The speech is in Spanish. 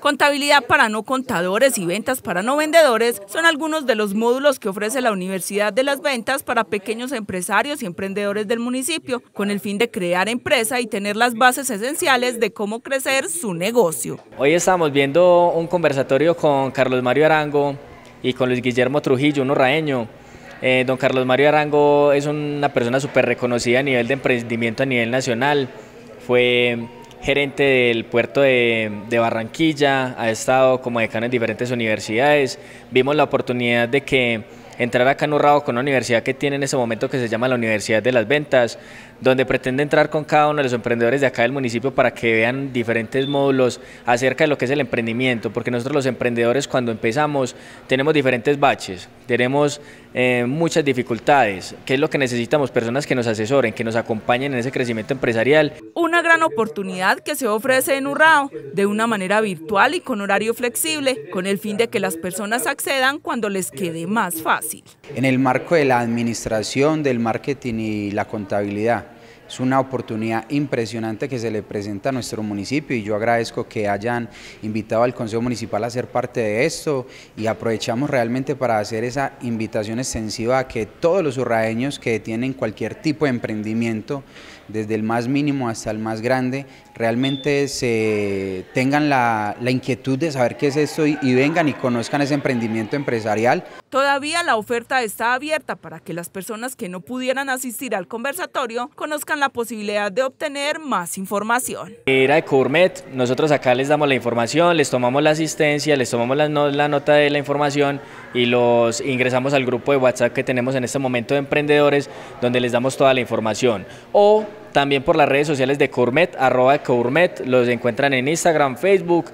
Contabilidad para no contadores y ventas para no vendedores son algunos de los módulos que ofrece la Universidad de las Ventas para pequeños empresarios y emprendedores del municipio, con el fin de crear empresa y tener las bases esenciales de cómo crecer su negocio. Hoy estamos viendo un conversatorio con Carlos Mario Arango y con Luis Guillermo Trujillo, un raeño. Eh, don Carlos Mario Arango es una persona súper reconocida a nivel de emprendimiento a nivel nacional. Fue gerente del puerto de, Barranquilla, ha estado como decano en diferentes universidades. Vimos la oportunidad de que entrar acá en Urrao con una universidad que tiene en ese momento que se llama la Universidad de las Ventas, donde pretende entrar con cada uno de los emprendedores de acá del municipio para que vean diferentes módulos acerca de lo que es el emprendimiento, porque nosotros los emprendedores cuando empezamos tenemos diferentes baches, tenemos eh, muchas dificultades. ¿Qué es lo que necesitamos? Personas que nos asesoren, que nos acompañen en ese crecimiento empresarial. Una gran oportunidad que se ofrece en Urrao, de una manera virtual y con horario flexible, con el fin de que las personas accedan cuando les quede más fácil. En el marco de la administración, del marketing y la contabilidad, es una oportunidad impresionante que se le presenta a nuestro municipio y yo agradezco que hayan invitado al Consejo Municipal a ser parte de esto y aprovechamos realmente para hacer esa invitación extensiva a que todos los urraeños que tienen cualquier tipo de emprendimiento, desde el más mínimo hasta el más grande, realmente se tengan la, inquietud de saber qué es esto y, vengan y conozcan ese emprendimiento empresarial. Todavía la oferta está abierta para que las personas que no pudieran asistir al conversatorio conozcan la posibilidad de obtener más información. Era de Courmet, nosotros acá les damos la información, les tomamos la asistencia, les tomamos la, la nota de la información y los ingresamos al grupo de WhatsApp que tenemos en este momento de emprendedores donde les damos toda la información. O también por las redes sociales de Courmet, arroba Courmet, los encuentran en Instagram, Facebook,